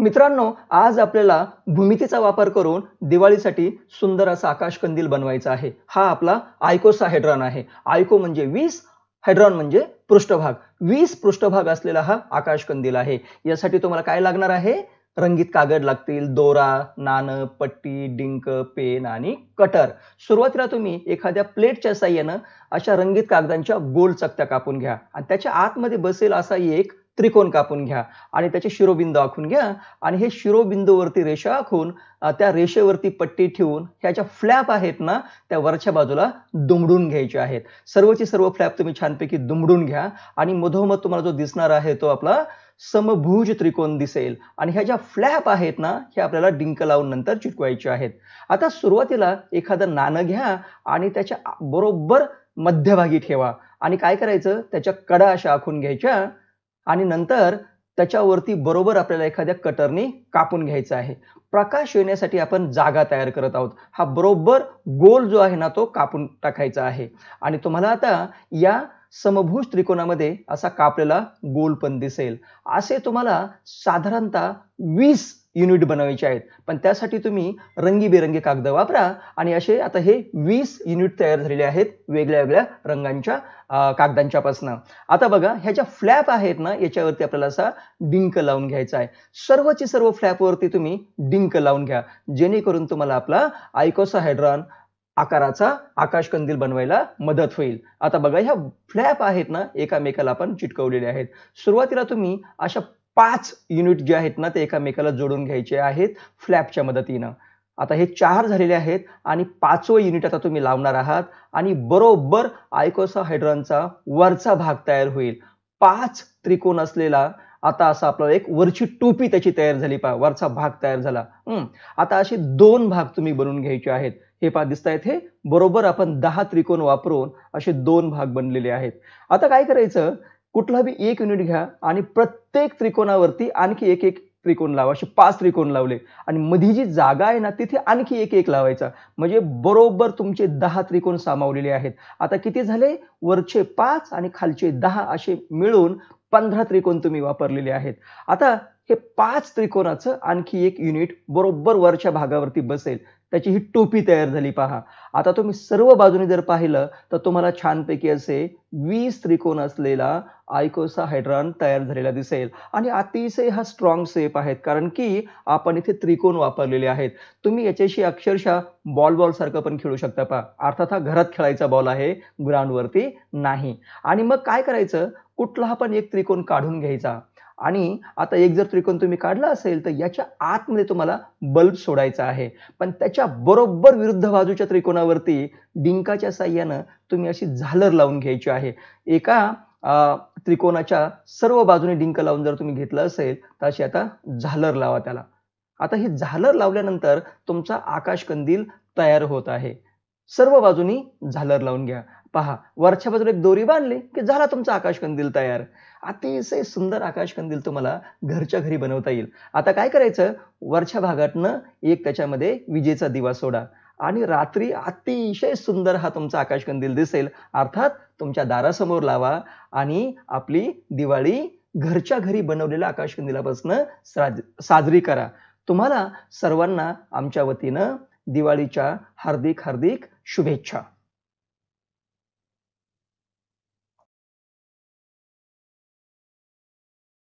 मित्रांनो आज आपल्याला भूमितीचा वापर करून दिवाळीसाठी सुंदर असा आकाशकंदील बनवायचा आहे हा आपला आयकोसा हायड्रॉन आहे आयको म्हणजे वीस हायड्रॉन म्हणजे पृष्ठभाग वीस पृष्ठभाग असलेला हा आकाशकंदील आहे यासाठी तुम्हाला काय लागणार आहे रंगीत कागद लागतील दोरा नाणं पट्टी डिंक पेन आणि कटर सुरुवातीला तुम्ही एखाद्या प्लेटच्या साह्यानं अशा रंगीत कागदांच्या गोल चकत्या कापून घ्या आणि त्याच्या आतमध्ये बसेल असा एक त्रिकोण कापून घ्या आणि त्याचे शिरोबिंदू आखून घ्या आणि हे शिरोबिंदूवरती रेषा आखून त्या रेषेवरती पट्टी ठेवून ह्या ज्या फ्लॅप आहेत ना त्या वरच्या बाजूला दुमडून घ्यायचे आहेत सर्वची सर्व फ्लॅप तुम्ही छानपैकी दुमडून घ्या आणि मधोमध तुम्हाला जो दिसणार आहे तो आपला समभुज त्रिकोण दिसेल आणि ह्या ज्या फ्लॅप आहेत ना हे आपल्याला डिंक लावून नंतर चिटकवायचे आहेत आता सुरुवातीला एखादं नाणं घ्या आणि त्याच्या बरोबर मध्यभागी ठेवा आणि काय करायचं त्याच्या कडा अशा आखून घ्यायच्या आणि नंतर त्याच्यावरती बरोबर आपल्याला एखाद्या कटरनी कापून घ्यायचं आहे प्रकाश येण्यासाठी आपण जागा तयार करत आहोत हा बरोबर गोल जो आहे ना तो कापून टाकायचा आहे आणि तुम्हाला आता या समभुज त्रिकोणामध्ये असा कापलेला गोल पण दिसेल असे तुम्हाला साधारणतः वीस युनिट बनवायचे आहेत पण त्यासाठी तुम्ही रंगीबेरंगी कागद वापरा आणि असे आता हे वीस युनिट तयार झालेले आहेत वेगळ्या वेगळ्या रंगांच्या कागदांच्यापासनं आता बघा ह्या ज्या फ्लॅप आहेत ना याच्यावरती आपल्याला असा डिंक लावून घ्यायचा आहे सर्वची सर्व फ्लॅपवरती तुम्ही डिंक लावून घ्या जेणेकरून तुम्हाला आपला हायड्रॉन आकाराचा आकाशकंदील बनवायला मदत होईल आता बघा ह्या फ्लॅप आहेत ना एकामेकाला आपण चिटकवलेले आहेत सुरुवातीला तुम्ही अशा पाच युनिट जे आहेत ना ते एकामेकाला जोडून घ्यायचे आहेत फ्लॅपच्या मदतीनं आता हे चार झालेले आहेत आणि पाचवं युनिट आता तुम्ही लावणार आहात आणि बरोबर आयकोसा हायड्रॉनचा वरचा भाग तयार होईल पाच त्रिकोण असलेला आता असं आपल्याला एक वरची टोपी त्याची तयार झाली पहा वरचा भाग तयार झाला आता असे दोन भाग तुम्ही बनवून घ्यायचे आहेत हे पहा दिसतायत हे बरोबर आपण दहा त्रिकोण वापरून असे दोन भाग बनलेले आहेत आता काय करायचं कुठला बी एक युनिट घ्या आणि प्रत्येक त्रिकोणावरती आणखी एक एक त्रिकोण लावा असे पाच त्रिकोण लावले आणि मधी जी जागा आहे ना तिथे आणखी एक एक लावायचा म्हणजे बरोबर तुमचे दहा त्रिकोण सामावलेले आहेत आता किती झाले वरचे पाच आणि खालचे दहा असे मिळून पंधरा त्रिकोण तुम्ही वापरलेले आहेत आता हे पाच त्रिकोणाचं आणखी एक युनिट बरोबर वरच्या भागावरती बसेल त्याची ही टोपी तयार झाली पहा आता तुम्ही सर्व बाजूने जर पाहिलं तर तुम्हाला छानपैकी असे वीस त्रिकोण असलेला आयकोसा हायड्रॉन तयार झालेला दिसेल आणि अतिशय हा स्ट्रॉंग सेप आहेत कारण की आपण इथे त्रिकोण वापरलेले आहेत तुम्ही याच्याशी अक्षरशः बॉल बॉल सारखं पण खेळू शकता पहा अर्थात हा घरात खेळायचा बॉल आहे ग्राउंडवरती नाही आणि मग काय करायचं कुठला हा पण एक त्रिकोण काढून घ्यायचा आणि आता एक जर त्रिकोण तुम्ही काढला असेल तर याच्या आतमध्ये तुम्हाला बल्ब सोडायचा आहे पण त्याच्या बरोबर विरुद्ध बाजूच्या त्रिकोणावरती डिंकाच्या साह्यानं तुम्ही अशी झालर लावून घ्यायची आहे एका त्रिकोणाच्या सर्व बाजूने डिंक लावून जर तुम्ही घेतलं असेल तर अशी आता झालर लावा त्याला आता ही झालर लावल्यानंतर तुमचा आकाशकंदील तयार होत आहे सर्व बाजूनी झालर लावून घ्या पहा वरच्या बाजूला एक दोरी बांधली की झाला तुमचा आकाशकंदील तयार अतिशय सुंदर आकाशकंदील तुम्हाला घरच्या घरी बनवता येईल आता काय करायचं वरच्या भागातनं एक त्याच्यामध्ये विजेचा दिवा सोडा आणि रात्री अतिशय सुंदर हा तुमचा आकाशकंदील दिसेल अर्थात तुमच्या दारासमोर लावा आणि आपली दिवाळी घरच्या घरी बनवलेल्या आकाशकंदिलापासनं साज साजरी करा तुम्हाला सर्वांना आमच्या वतीनं दिवाळीच्या हार्दिक हार्दिक 舒贝恰。